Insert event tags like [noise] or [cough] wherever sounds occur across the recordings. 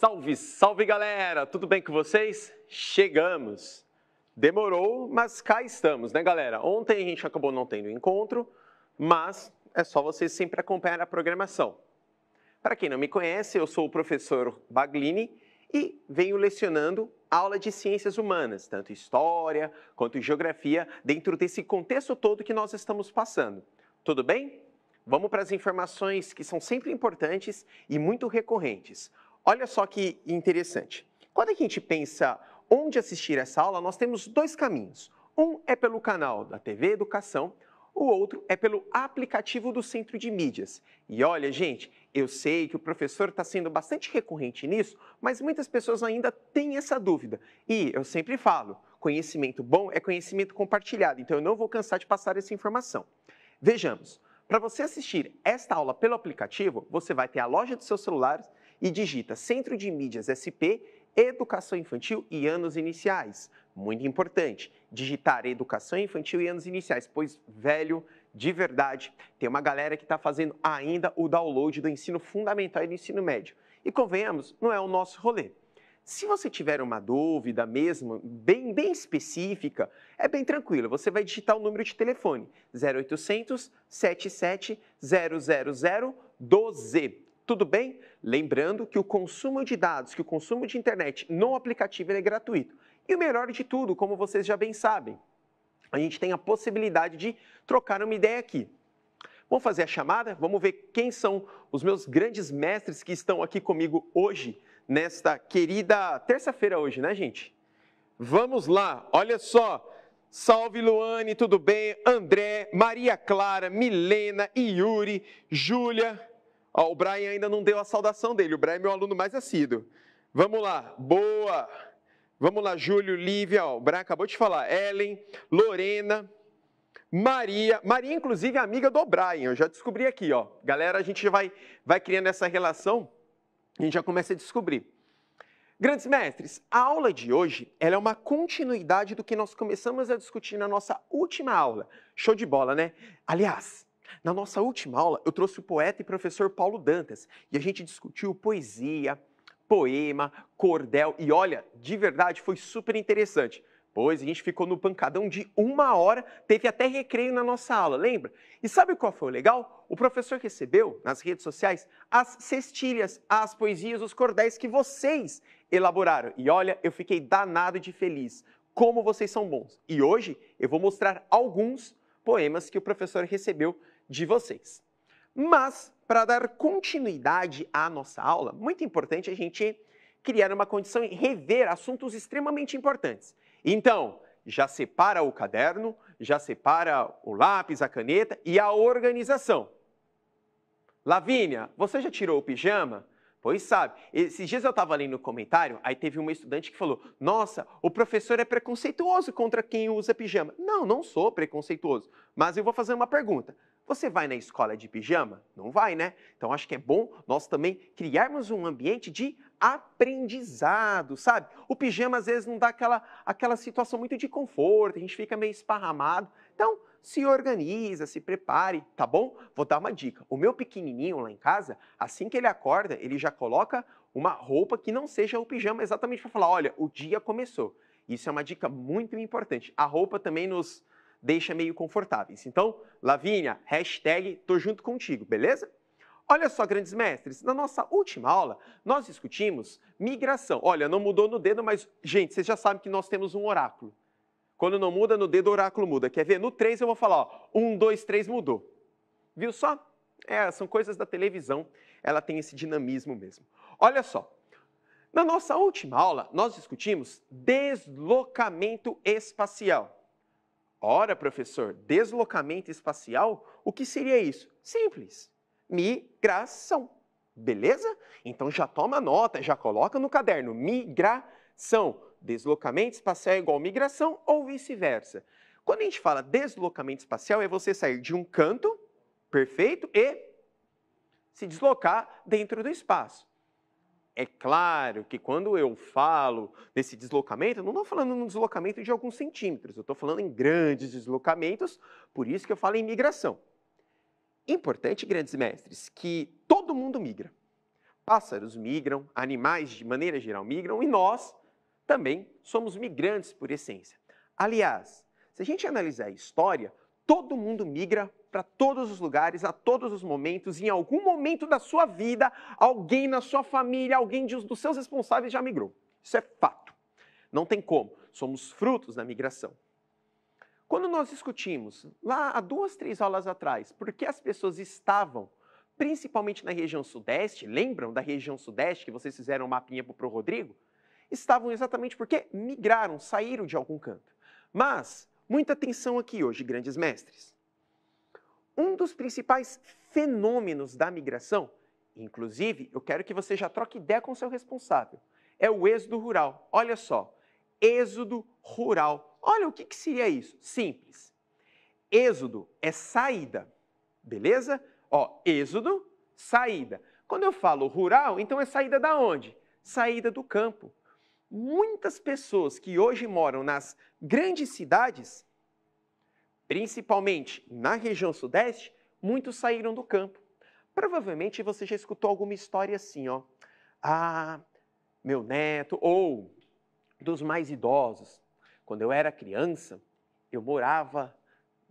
Salve, salve galera! Tudo bem com vocês? Chegamos! Demorou, mas cá estamos, né galera? Ontem a gente acabou não tendo encontro, mas é só vocês sempre acompanhar a programação. Para quem não me conhece, eu sou o professor Baglini e venho lecionando aula de ciências humanas, tanto história quanto geografia, dentro desse contexto todo que nós estamos passando. Tudo bem? Vamos para as informações que são sempre importantes e muito recorrentes. Olha só que interessante. Quando a gente pensa onde assistir essa aula, nós temos dois caminhos. Um é pelo canal da TV Educação, o outro é pelo aplicativo do Centro de Mídias. E olha, gente, eu sei que o professor está sendo bastante recorrente nisso, mas muitas pessoas ainda têm essa dúvida. E eu sempre falo, conhecimento bom é conhecimento compartilhado, então eu não vou cansar de passar essa informação. Vejamos, para você assistir esta aula pelo aplicativo, você vai ter a loja dos seus celulares e digita Centro de Mídias SP, Educação Infantil e Anos Iniciais. Muito importante, digitar Educação Infantil e Anos Iniciais, pois, velho, de verdade, tem uma galera que está fazendo ainda o download do ensino fundamental e do ensino médio. E convenhamos, não é o nosso rolê. Se você tiver uma dúvida mesmo, bem, bem específica, é bem tranquilo. Você vai digitar o número de telefone 0800 77 000 12. Tudo bem? Lembrando que o consumo de dados, que o consumo de internet no aplicativo é gratuito. E o melhor de tudo, como vocês já bem sabem, a gente tem a possibilidade de trocar uma ideia aqui. Vamos fazer a chamada? Vamos ver quem são os meus grandes mestres que estão aqui comigo hoje, nesta querida terça-feira hoje, né, gente? Vamos lá, olha só. Salve Luane, tudo bem? André, Maria Clara, Milena, Yuri, Júlia, Ó, o Brian ainda não deu a saudação dele, o Brian é meu aluno mais assíduo. Vamos lá, boa! Vamos lá, Júlio, Lívia, ó, o Brian acabou de falar, Ellen, Lorena, Maria. Maria, inclusive, é amiga do Brian, eu já descobri aqui, ó. Galera, a gente vai, vai criando essa relação, a gente já começa a descobrir. Grandes mestres, a aula de hoje ela é uma continuidade do que nós começamos a discutir na nossa última aula. Show de bola, né? Aliás, na nossa última aula, eu trouxe o poeta e professor Paulo Dantas e a gente discutiu poesia, poema, cordel e olha, de verdade foi super interessante. Pois a gente ficou no pancadão de uma hora, teve até recreio na nossa aula, lembra? E sabe qual foi o legal? O professor recebeu nas redes sociais as cestilhas, as poesias, os cordéis que vocês elaboraram. E olha, eu fiquei danado de feliz. Como vocês são bons! E hoje eu vou mostrar alguns poemas que o professor recebeu de vocês. Mas, para dar continuidade à nossa aula, muito importante a gente criar uma condição e rever assuntos extremamente importantes. Então, já separa o caderno, já separa o lápis, a caneta e a organização. Lavínia, você já tirou o pijama? Pois sabe, esses dias eu estava lendo um comentário, aí teve uma estudante que falou: Nossa, o professor é preconceituoso contra quem usa pijama. Não, não sou preconceituoso, mas eu vou fazer uma pergunta. Você vai na escola de pijama? Não vai, né? Então acho que é bom nós também criarmos um ambiente de aprendizado, sabe? O pijama às vezes não dá aquela, aquela situação muito de conforto, a gente fica meio esparramado. Então, se organiza, se prepare, tá bom? Vou dar uma dica. O meu pequenininho lá em casa, assim que ele acorda, ele já coloca uma roupa que não seja o pijama exatamente para falar, olha, o dia começou. Isso é uma dica muito importante. A roupa também nos deixa meio confortáveis. Então, Lavínia, hashtag tô junto contigo, beleza? Olha só, grandes mestres, na nossa última aula nós discutimos migração. Olha, não mudou no dedo, mas, gente, vocês já sabem que nós temos um oráculo. Quando não muda no dedo, o oráculo muda. Quer ver? No 3 eu vou falar, ó, 1, 2, 3 mudou. Viu só? É, são coisas da televisão, ela tem esse dinamismo mesmo. Olha só, na nossa última aula nós discutimos deslocamento espacial. Ora, professor, deslocamento espacial, o que seria isso? Simples, migração. Beleza? Então já toma nota, já coloca no caderno, migração. Deslocamento espacial é igual migração ou vice-versa. Quando a gente fala deslocamento espacial, é você sair de um canto, perfeito, e se deslocar dentro do espaço. É claro que quando eu falo desse deslocamento, eu não estou falando num deslocamento de alguns centímetros, eu estou falando em grandes deslocamentos, por isso que eu falo em migração. Importante, grandes mestres, que todo mundo migra. Pássaros migram, animais de maneira geral migram e nós também somos migrantes por essência. Aliás, se a gente analisar a história, todo mundo migra para todos os lugares, a todos os momentos, em algum momento da sua vida, alguém na sua família, alguém dos seus responsáveis já migrou. Isso é fato. Não tem como. Somos frutos da migração. Quando nós discutimos, lá há duas, três aulas atrás, por que as pessoas estavam, principalmente na região sudeste, lembram da região sudeste que vocês fizeram um mapinha para o Rodrigo? Estavam exatamente porque migraram, saíram de algum canto. Mas, muita atenção aqui hoje, grandes mestres. Um dos principais fenômenos da migração, inclusive, eu quero que você já troque ideia com seu responsável, é o êxodo rural. Olha só, êxodo rural. Olha o que, que seria isso? Simples. Êxodo é saída, beleza? Ó, êxodo, saída. Quando eu falo rural, então é saída da onde? Saída do campo. Muitas pessoas que hoje moram nas grandes cidades principalmente na região sudeste, muitos saíram do campo. Provavelmente você já escutou alguma história assim, ó. Ah, meu neto, ou dos mais idosos. Quando eu era criança, eu morava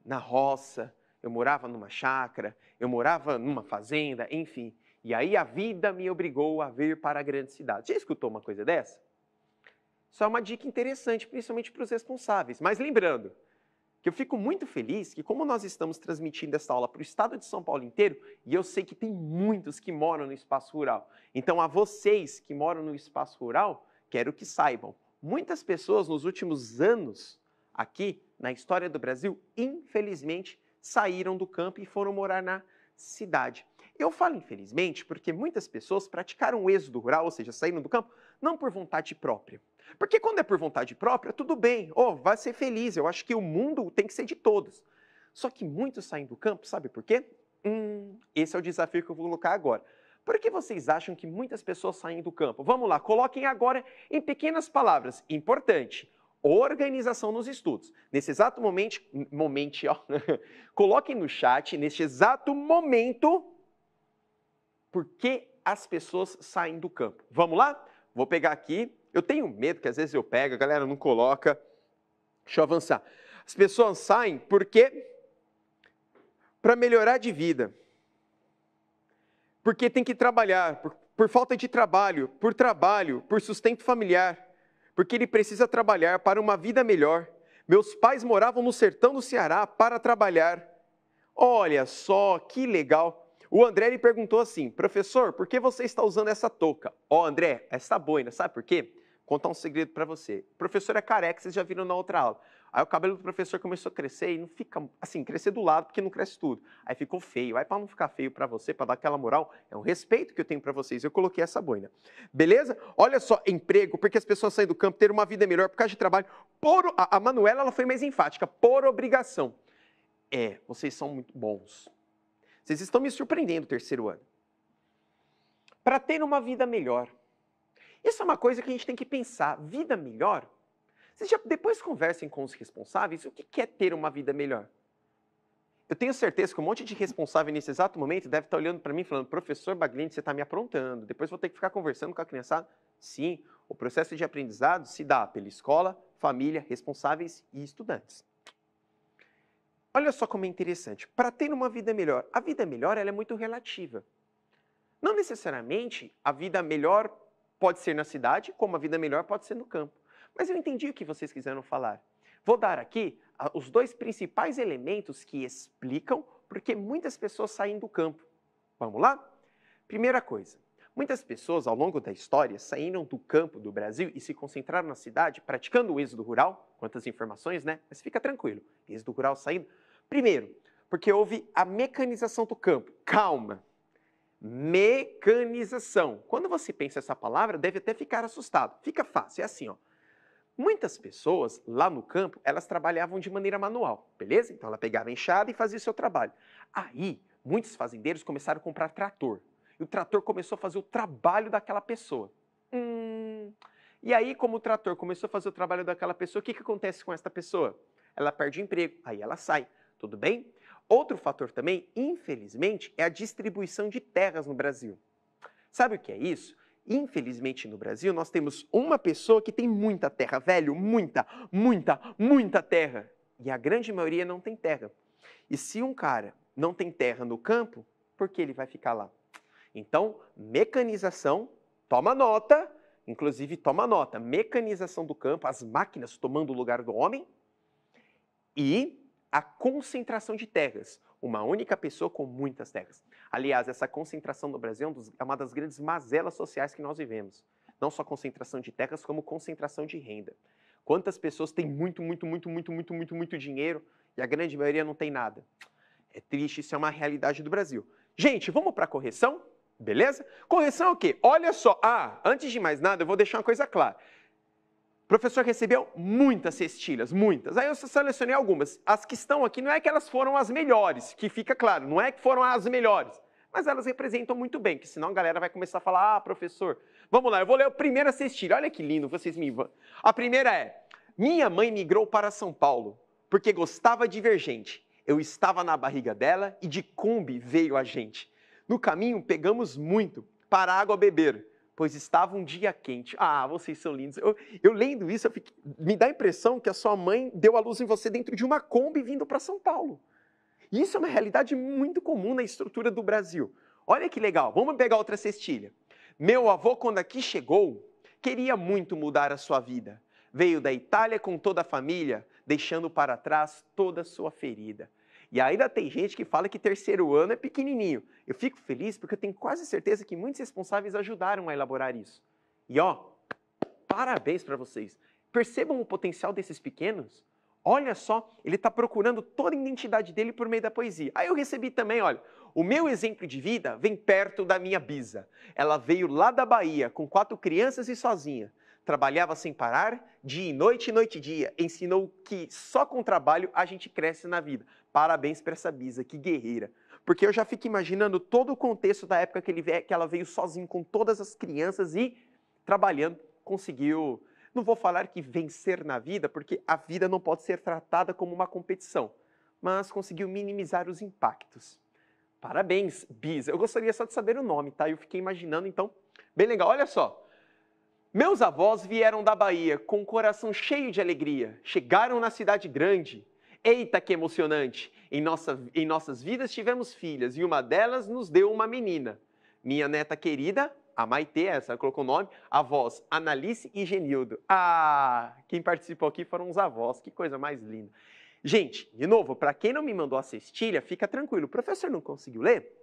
na roça, eu morava numa chácara, eu morava numa fazenda, enfim. E aí a vida me obrigou a vir para a grande cidade. Já escutou uma coisa dessa? Só uma dica interessante, principalmente para os responsáveis. Mas lembrando, que eu fico muito feliz que, como nós estamos transmitindo essa aula para o estado de São Paulo inteiro, e eu sei que tem muitos que moram no espaço rural. Então, a vocês que moram no espaço rural, quero que saibam. Muitas pessoas nos últimos anos, aqui na história do Brasil, infelizmente, saíram do campo e foram morar na cidade. Eu falo infelizmente porque muitas pessoas praticaram o êxodo rural, ou seja, saíram do campo, não por vontade própria. Porque quando é por vontade própria, tudo bem, oh, vai ser feliz, eu acho que o mundo tem que ser de todos. Só que muitos saem do campo, sabe por quê? Hum, esse é o desafio que eu vou colocar agora. Por que vocês acham que muitas pessoas saem do campo? Vamos lá, coloquem agora em pequenas palavras, importante, organização nos estudos. Nesse exato momento, momento ó, [laughs] coloquem no chat, neste exato momento, por que as pessoas saem do campo? Vamos lá? Vou pegar aqui. Eu tenho medo que às vezes eu pego, a galera não coloca. Deixa eu avançar. As pessoas saem porque para melhorar de vida. Porque tem que trabalhar, por, por falta de trabalho, por trabalho, por sustento familiar, porque ele precisa trabalhar para uma vida melhor. Meus pais moravam no sertão do Ceará para trabalhar. Olha só que legal! O André me perguntou assim, professor, por que você está usando essa touca? Ó, oh, André, essa boina, sabe por quê? contar um segredo para você. O professor é careca, vocês já viram na outra aula. Aí o cabelo do professor começou a crescer e não fica, assim, crescer do lado, porque não cresce tudo. Aí ficou feio. Aí para não ficar feio para você, para dar aquela moral, é um respeito que eu tenho para vocês. Eu coloquei essa boina. Beleza? Olha só, emprego, porque as pessoas saem do campo, ter uma vida melhor por causa de trabalho. Por, a, a Manuela, ela foi mais enfática, por obrigação. É, vocês são muito bons. Vocês estão me surpreendendo, terceiro ano. Para ter uma vida melhor. Isso é uma coisa que a gente tem que pensar. Vida melhor? Vocês já depois conversem com os responsáveis o que é ter uma vida melhor. Eu tenho certeza que um monte de responsável nesse exato momento deve estar olhando para mim falando, professor Baglini, você está me aprontando, depois vou ter que ficar conversando com a criançada. Sim, o processo de aprendizado se dá pela escola, família, responsáveis e estudantes. Olha só como é interessante. Para ter uma vida melhor, a vida melhor ela é muito relativa. Não necessariamente a vida melhor pode ser na cidade, como a vida melhor pode ser no campo. Mas eu entendi o que vocês quiseram falar. Vou dar aqui ah, os dois principais elementos que explicam porque muitas pessoas saem do campo. Vamos lá? Primeira coisa, muitas pessoas ao longo da história saíram do campo do Brasil e se concentraram na cidade praticando o êxodo rural. Quantas informações, né? Mas fica tranquilo, êxodo rural saindo, Primeiro, porque houve a mecanização do campo. Calma! Mecanização. Quando você pensa essa palavra, deve até ficar assustado. Fica fácil, é assim, ó. Muitas pessoas lá no campo, elas trabalhavam de maneira manual, beleza? Então ela pegava a enxada e fazia o seu trabalho. Aí, muitos fazendeiros começaram a comprar trator. E o trator começou a fazer o trabalho daquela pessoa. Hum. E aí, como o trator começou a fazer o trabalho daquela pessoa, o que, que acontece com essa pessoa? Ela perde o emprego, aí ela sai tudo bem? Outro fator também, infelizmente, é a distribuição de terras no Brasil. Sabe o que é isso? Infelizmente, no Brasil, nós temos uma pessoa que tem muita terra, velho, muita, muita, muita terra. E a grande maioria não tem terra. E se um cara não tem terra no campo, por que ele vai ficar lá? Então, mecanização, toma nota, inclusive toma nota, mecanização do campo, as máquinas tomando o lugar do homem e a concentração de terras. Uma única pessoa com muitas terras. Aliás, essa concentração no Brasil é, é uma das grandes mazelas sociais que nós vivemos. Não só concentração de terras, como concentração de renda. Quantas pessoas têm muito, muito, muito, muito, muito, muito, muito dinheiro e a grande maioria não tem nada? É triste, isso é uma realidade do Brasil. Gente, vamos para a correção? Beleza? Correção é o quê? Olha só. Ah, antes de mais nada, eu vou deixar uma coisa clara professor recebeu muitas cestilhas, muitas. Aí eu selecionei algumas. As que estão aqui não é que elas foram as melhores, que fica claro, não é que foram as melhores, mas elas representam muito bem, que senão a galera vai começar a falar: "Ah, professor, vamos lá, eu vou ler a primeira cestilha. Olha que lindo, vocês me A primeira é: Minha mãe migrou para São Paulo porque gostava de ver gente. Eu estava na barriga dela e de Kombi veio a gente. No caminho pegamos muito para água beber pois estava um dia quente. Ah, vocês são lindos. Eu, eu lendo isso, eu fiquei, me dá a impressão que a sua mãe deu a luz em você dentro de uma Kombi vindo para São Paulo. isso é uma realidade muito comum na estrutura do Brasil. Olha que legal, vamos pegar outra cestilha. Meu avô, quando aqui chegou, queria muito mudar a sua vida. Veio da Itália com toda a família, deixando para trás toda a sua ferida. E ainda tem gente que fala que terceiro ano é pequenininho. Eu fico feliz porque eu tenho quase certeza que muitos responsáveis ajudaram a elaborar isso. E ó, parabéns para vocês. Percebam o potencial desses pequenos? Olha só, ele está procurando toda a identidade dele por meio da poesia. Aí eu recebi também, olha, o meu exemplo de vida vem perto da minha bisa. Ela veio lá da Bahia, com quatro crianças e sozinha. Trabalhava sem parar, dia e noite, noite e dia. Ensinou que só com trabalho a gente cresce na vida. Parabéns para essa Bisa, que guerreira. Porque eu já fico imaginando todo o contexto da época que, ele, que ela veio sozinha com todas as crianças e, trabalhando, conseguiu. Não vou falar que vencer na vida, porque a vida não pode ser tratada como uma competição, mas conseguiu minimizar os impactos. Parabéns, Bisa. Eu gostaria só de saber o nome, tá? Eu fiquei imaginando, então. Bem legal. Olha só. Meus avós vieram da Bahia com o coração cheio de alegria. Chegaram na cidade grande. Eita, que emocionante! Em, nossa, em nossas vidas tivemos filhas e uma delas nos deu uma menina. Minha neta querida, a Maite, essa colocou o nome, avós Analice e Genildo. Ah, quem participou aqui foram os avós, que coisa mais linda. Gente, de novo, para quem não me mandou a cestilha, fica tranquilo, o professor não conseguiu ler?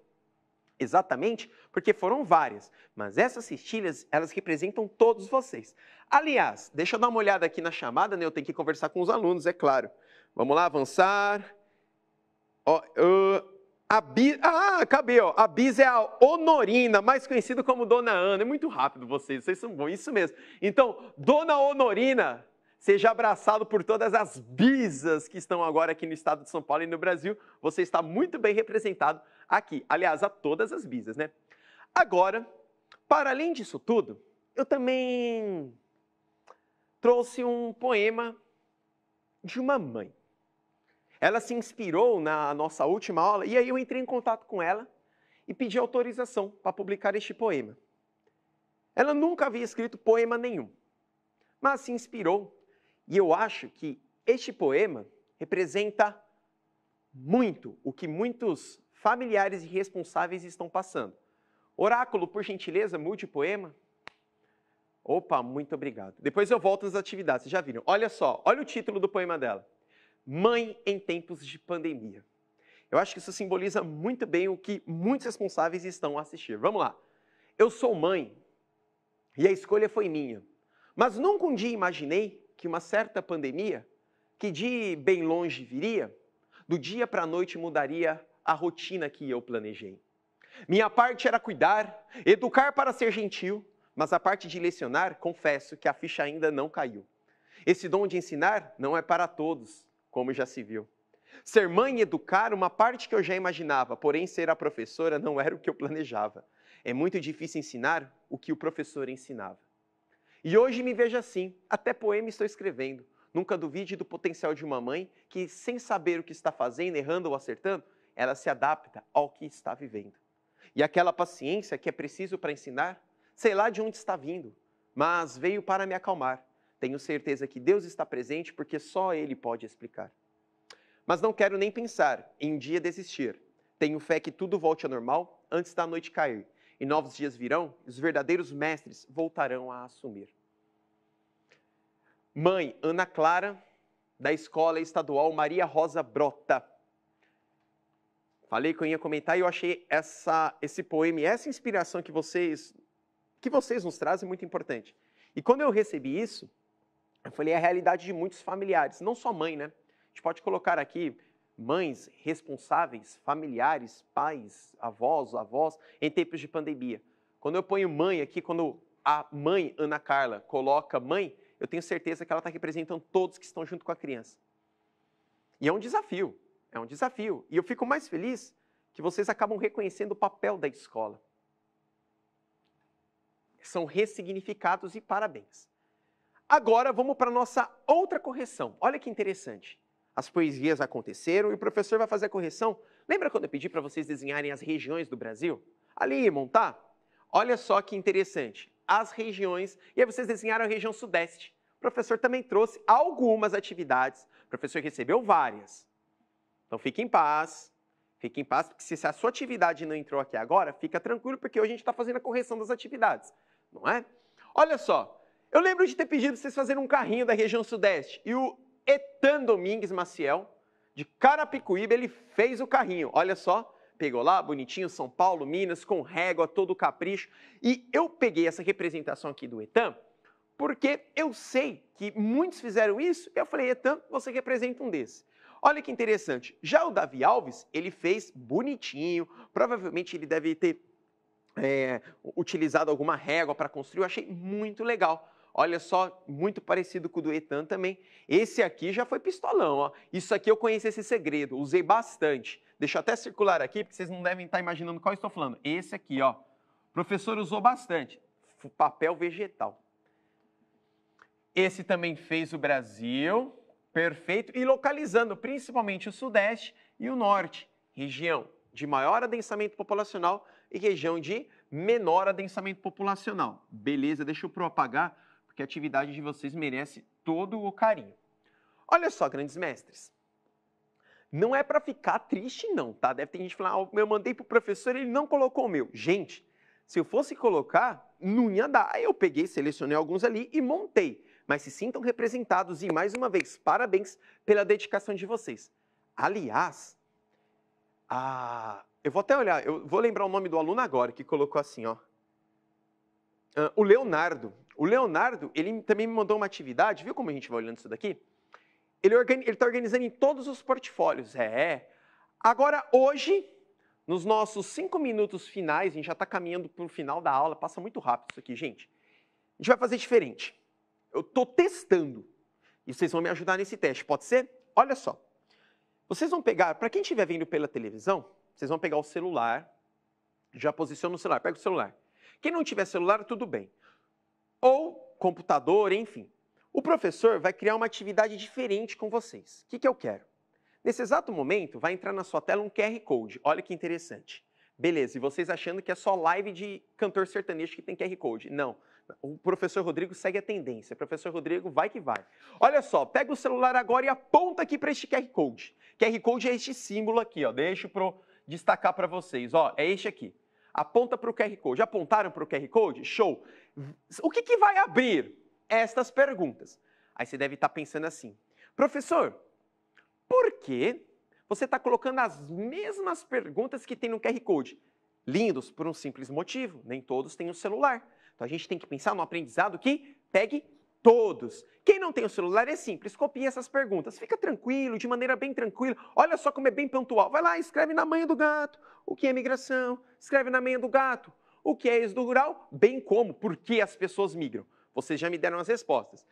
exatamente porque foram várias, mas essas cestilhas, elas representam todos vocês. Aliás, deixa eu dar uma olhada aqui na chamada, né? Eu tenho que conversar com os alunos, é claro. Vamos lá, avançar. Ó, uh, a Bis, ah, acabei, ó. A Bis é a Honorina, mais conhecida como Dona Ana. É muito rápido vocês, vocês são bons, isso mesmo. Então, Dona Honorina Seja abraçado por todas as bisas que estão agora aqui no estado de São Paulo e no Brasil. Você está muito bem representado aqui. Aliás, a todas as bisas, né? Agora, para além disso tudo, eu também trouxe um poema de uma mãe. Ela se inspirou na nossa última aula e aí eu entrei em contato com ela e pedi autorização para publicar este poema. Ela nunca havia escrito poema nenhum, mas se inspirou e eu acho que este poema representa muito o que muitos familiares e responsáveis estão passando. Oráculo, por gentileza, mude o poema. Opa, muito obrigado. Depois eu volto nas atividades, vocês já viram. Olha só, olha o título do poema dela. Mãe em tempos de pandemia. Eu acho que isso simboliza muito bem o que muitos responsáveis estão a assistir. Vamos lá. Eu sou mãe e a escolha foi minha, mas nunca um dia imaginei que uma certa pandemia, que de bem longe viria, do dia para a noite mudaria a rotina que eu planejei. Minha parte era cuidar, educar para ser gentil, mas a parte de lecionar, confesso que a ficha ainda não caiu. Esse dom de ensinar não é para todos, como já se viu. Ser mãe e educar, uma parte que eu já imaginava, porém ser a professora não era o que eu planejava. É muito difícil ensinar o que o professor ensinava. E hoje me vejo assim, até poema estou escrevendo. Nunca duvide do potencial de uma mãe que, sem saber o que está fazendo, errando ou acertando, ela se adapta ao que está vivendo. E aquela paciência que é preciso para ensinar, sei lá de onde está vindo, mas veio para me acalmar. Tenho certeza que Deus está presente porque só Ele pode explicar. Mas não quero nem pensar em um dia desistir. Tenho fé que tudo volte ao normal antes da noite cair. E novos dias virão e os verdadeiros mestres voltarão a assumir. Mãe, Ana Clara, da Escola Estadual Maria Rosa Brota. Falei que eu ia comentar e eu achei essa, esse poema e essa inspiração que vocês, que vocês nos trazem muito importante. E quando eu recebi isso, eu falei, é a realidade de muitos familiares, não só mãe, né? A gente pode colocar aqui mães responsáveis, familiares, pais, avós, avós, em tempos de pandemia. Quando eu ponho mãe aqui, quando a mãe Ana Carla coloca mãe, eu tenho certeza que ela está representando todos que estão junto com a criança. E é um desafio, é um desafio. E eu fico mais feliz que vocês acabam reconhecendo o papel da escola. São ressignificados e parabéns. Agora vamos para a nossa outra correção. Olha que interessante. As poesias aconteceram e o professor vai fazer a correção. Lembra quando eu pedi para vocês desenharem as regiões do Brasil? Ali, montar? Olha só que interessante as regiões. E aí vocês desenharam a região sudeste. O professor também trouxe algumas atividades. O professor recebeu várias. Então fique em paz. Fique em paz, porque se a sua atividade não entrou aqui agora, fica tranquilo, porque hoje a gente está fazendo a correção das atividades, não é? Olha só, eu lembro de ter pedido vocês fazerem um carrinho da região sudeste. E o Etan Domingues Maciel, de Carapicuíba, ele fez o carrinho. Olha só, pegou lá, bonitinho, São Paulo, Minas, com régua, todo o capricho. E eu peguei essa representação aqui do Etan porque eu sei que muitos fizeram isso, e eu falei, Etan você representa um desses. Olha que interessante, já o Davi Alves, ele fez bonitinho, provavelmente ele deve ter é, utilizado alguma régua para construir, eu achei muito legal. Olha só, muito parecido com o do Etan também. Esse aqui já foi pistolão, ó. Isso aqui eu conheço esse segredo, usei bastante. Deixa eu até circular aqui, porque vocês não devem estar imaginando qual eu estou falando. Esse aqui, ó. O professor usou bastante. Papel vegetal. Esse também fez o Brasil. Perfeito. E localizando principalmente o Sudeste e o Norte, região de maior adensamento populacional e região de menor adensamento populacional. Beleza, deixa eu propagar, porque a atividade de vocês merece todo o carinho. Olha só, grandes mestres. Não é para ficar triste, não, tá? Deve ter gente falando, ah, eu mandei para o professor ele não colocou o meu. Gente, se eu fosse colocar, não ia dar. Aí eu peguei, selecionei alguns ali e montei. Mas se sintam representados e, mais uma vez, parabéns pela dedicação de vocês. Aliás, a... eu vou até olhar, eu vou lembrar o nome do aluno agora que colocou assim, ó. Uh, o Leonardo. O Leonardo, ele também me mandou uma atividade, viu como a gente vai olhando isso daqui? Ele está organizando em todos os portfólios. É. Agora, hoje, nos nossos cinco minutos finais, a gente já está caminhando para o final da aula, passa muito rápido isso aqui, gente. A gente vai fazer diferente. Eu estou testando e vocês vão me ajudar nesse teste, pode ser? Olha só. Vocês vão pegar, para quem estiver vendo pela televisão, vocês vão pegar o celular, já posiciona o celular, pega o celular. Quem não tiver celular, tudo bem. Ou computador, enfim. O professor vai criar uma atividade diferente com vocês. O que, que eu quero? Nesse exato momento, vai entrar na sua tela um QR Code. Olha que interessante. Beleza, e vocês achando que é só live de cantor sertanejo que tem QR Code. Não. O professor Rodrigo segue a tendência. O professor Rodrigo vai que vai. Olha só, pega o celular agora e aponta aqui para este QR Code. QR Code é este símbolo aqui, ó. Deixa para destacar para vocês. Ó, é este aqui. Aponta para o QR Code. Apontaram para o QR Code? Show! O que, que vai abrir? estas perguntas. Aí você deve estar tá pensando assim, professor, por que você está colocando as mesmas perguntas que tem no QR Code? Lindos por um simples motivo, nem todos têm um celular. Então a gente tem que pensar no aprendizado que pegue todos. Quem não tem o um celular é simples, copie essas perguntas. Fica tranquilo, de maneira bem tranquila. Olha só como é bem pontual. Vai lá, escreve na manha do gato. O que é migração? Escreve na manha do gato. O que é do rural? Bem como, por que as pessoas migram. Vocês já me deram as respostas.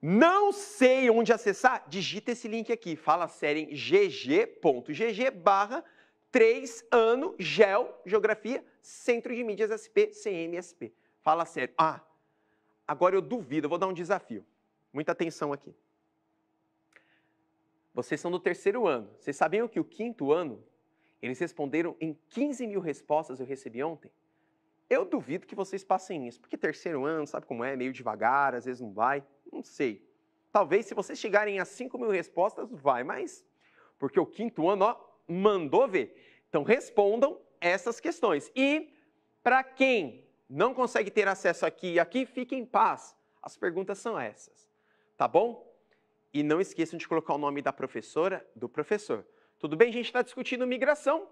Não sei onde acessar? Digita esse link aqui. Fala sério em gg.gg barra 3 ano gel geografia centro de mídias SP CMSP. Fala sério. Ah, agora eu duvido, eu vou dar um desafio. Muita atenção aqui. Vocês são do terceiro ano. Vocês sabiam que o quinto ano, eles responderam em 15 mil respostas eu recebi ontem? Eu duvido que vocês passem isso, porque terceiro ano, sabe como é? Meio devagar, às vezes não vai, não sei. Talvez se vocês chegarem a 5 mil respostas, vai, mas porque o quinto ano, ó, mandou ver. Então respondam essas questões. E para quem não consegue ter acesso aqui e aqui, fique em paz. As perguntas são essas, tá bom? E não esqueçam de colocar o nome da professora, do professor. Tudo bem? A gente está discutindo migração.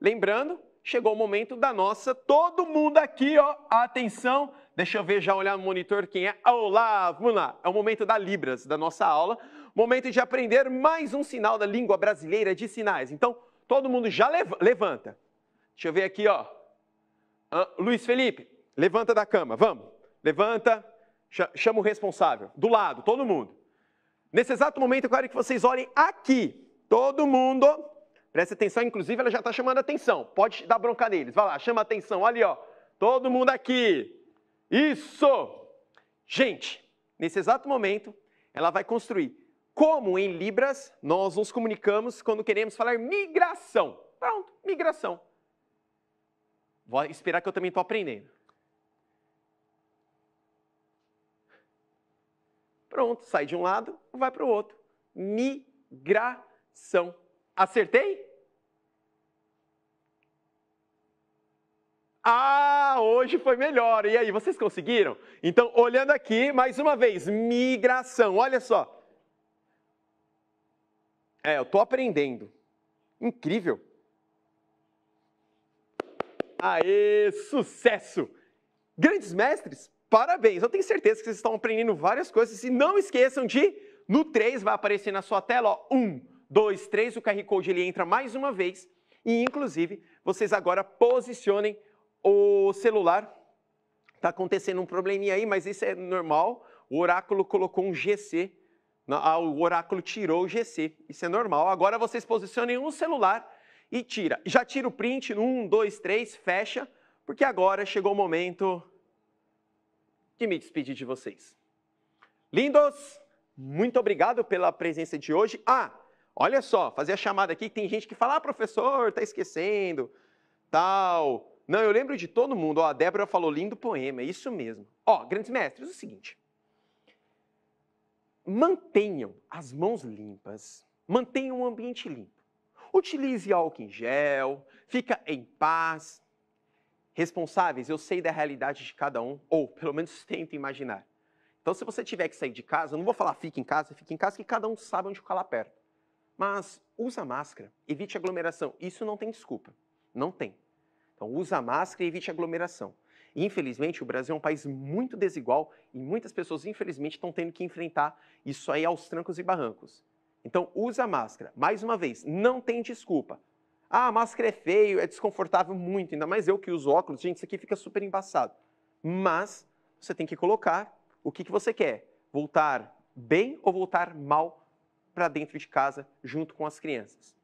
Lembrando, chegou o momento da nossa, todo mundo aqui, ó, atenção, deixa eu ver já olhar no monitor quem é. Olá, vamos lá, é o momento da Libras, da nossa aula, momento de aprender mais um sinal da língua brasileira de sinais. Então, todo mundo já lev levanta. Deixa eu ver aqui, ó. Luiz Felipe, levanta da cama, vamos. Levanta, chama o responsável, do lado, todo mundo. Nesse exato momento, eu quero que vocês olhem aqui, todo mundo Presta atenção, inclusive ela já está chamando atenção. Pode dar bronca neles. Vai lá, chama atenção. Ali, ó. Todo mundo aqui. Isso! Gente, nesse exato momento, ela vai construir como em Libras nós nos comunicamos quando queremos falar migração. Pronto, migração. Vou esperar que eu também estou aprendendo. Pronto, sai de um lado, vai para o outro. Migração. Acertei? Ah, hoje foi melhor. E aí, vocês conseguiram? Então, olhando aqui, mais uma vez, migração. Olha só. É, eu estou aprendendo. Incrível. Aê, sucesso! Grandes mestres, parabéns! Eu tenho certeza que vocês estão aprendendo várias coisas. E não esqueçam de, no 3, vai aparecer na sua tela, ó, 1. Um, 2, 3, o QR Code ele entra mais uma vez e, inclusive, vocês agora posicionem o celular. Está acontecendo um probleminha aí, mas isso é normal. O oráculo colocou um GC, ah, o oráculo tirou o GC, isso é normal. Agora vocês posicionem um celular e tira. Já tira o print, um, dois, três, fecha, porque agora chegou o momento de me despedir de vocês. Lindos, muito obrigado pela presença de hoje. Ah, Olha só, fazer a chamada aqui, tem gente que fala, ah, professor, está esquecendo, tal. Não, eu lembro de todo mundo. Ó, a Débora falou, lindo poema, é isso mesmo. Ó, grandes mestres, é o seguinte. Mantenham as mãos limpas, mantenham o ambiente limpo. Utilize álcool em gel, fica em paz. Responsáveis, eu sei da realidade de cada um, ou pelo menos [laughs] tento imaginar. Então, se você tiver que sair de casa, eu não vou falar fique em casa, fique em casa, que cada um sabe onde ficar lá perto. Mas usa máscara, evite aglomeração. Isso não tem desculpa. Não tem. Então usa máscara e evite aglomeração. Infelizmente, o Brasil é um país muito desigual e muitas pessoas, infelizmente, estão tendo que enfrentar isso aí aos trancos e barrancos. Então, usa máscara. Mais uma vez, não tem desculpa. Ah, a máscara é feio, é desconfortável muito, ainda mais eu que uso óculos. Gente, isso aqui fica super embaçado. Mas você tem que colocar o que, que você quer. Voltar bem ou voltar mal para dentro de casa junto com as crianças.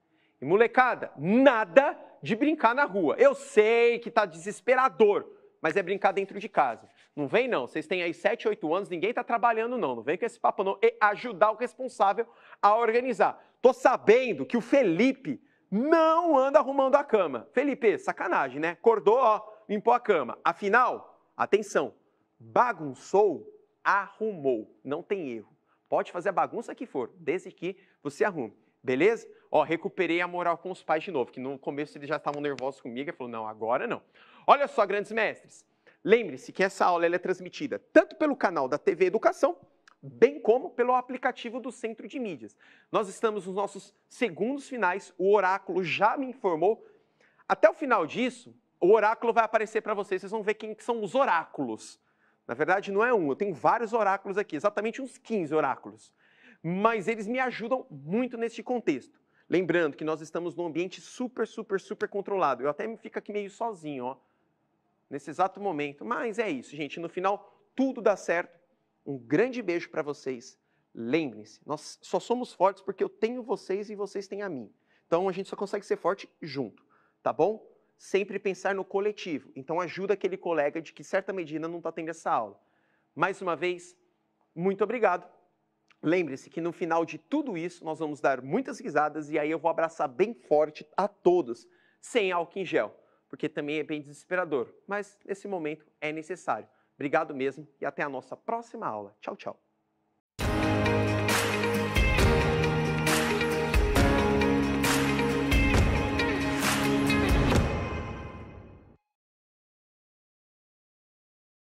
E molecada, nada de brincar na rua. Eu sei que está desesperador, mas é brincar dentro de casa. Não vem não, vocês têm aí 7, 8 anos, ninguém está trabalhando não, não vem com esse papo não. E ajudar o responsável a organizar. Tô sabendo que o Felipe não anda arrumando a cama. Felipe, sacanagem, né? Acordou, ó, limpou a cama. Afinal, atenção, bagunçou, arrumou, não tem erro. Pode fazer a bagunça que for, desde que você arrume. Beleza? Ó, recuperei a moral com os pais de novo, que no começo eles já estavam nervosos comigo. Eu falou, não, agora não. Olha só, grandes mestres. Lembre-se que essa aula é transmitida tanto pelo canal da TV Educação, bem como pelo aplicativo do Centro de Mídias. Nós estamos nos nossos segundos finais, o oráculo já me informou. Até o final disso, o oráculo vai aparecer para vocês, vocês vão ver quem são os oráculos. Na verdade, não é um, eu tenho vários oráculos aqui, exatamente uns 15 oráculos. Mas eles me ajudam muito nesse contexto. Lembrando que nós estamos num ambiente super, super, super controlado. Eu até me fico aqui meio sozinho, ó, nesse exato momento. Mas é isso, gente. No final, tudo dá certo. Um grande beijo para vocês. Lembrem-se, nós só somos fortes porque eu tenho vocês e vocês têm a mim. Então a gente só consegue ser forte junto, tá bom? sempre pensar no coletivo. Então, ajuda aquele colega de que, certa medida, não está tendo essa aula. Mais uma vez, muito obrigado. Lembre-se que no final de tudo isso, nós vamos dar muitas risadas e aí eu vou abraçar bem forte a todos, sem álcool em gel, porque também é bem desesperador, mas nesse momento é necessário. Obrigado mesmo e até a nossa próxima aula. Tchau, tchau.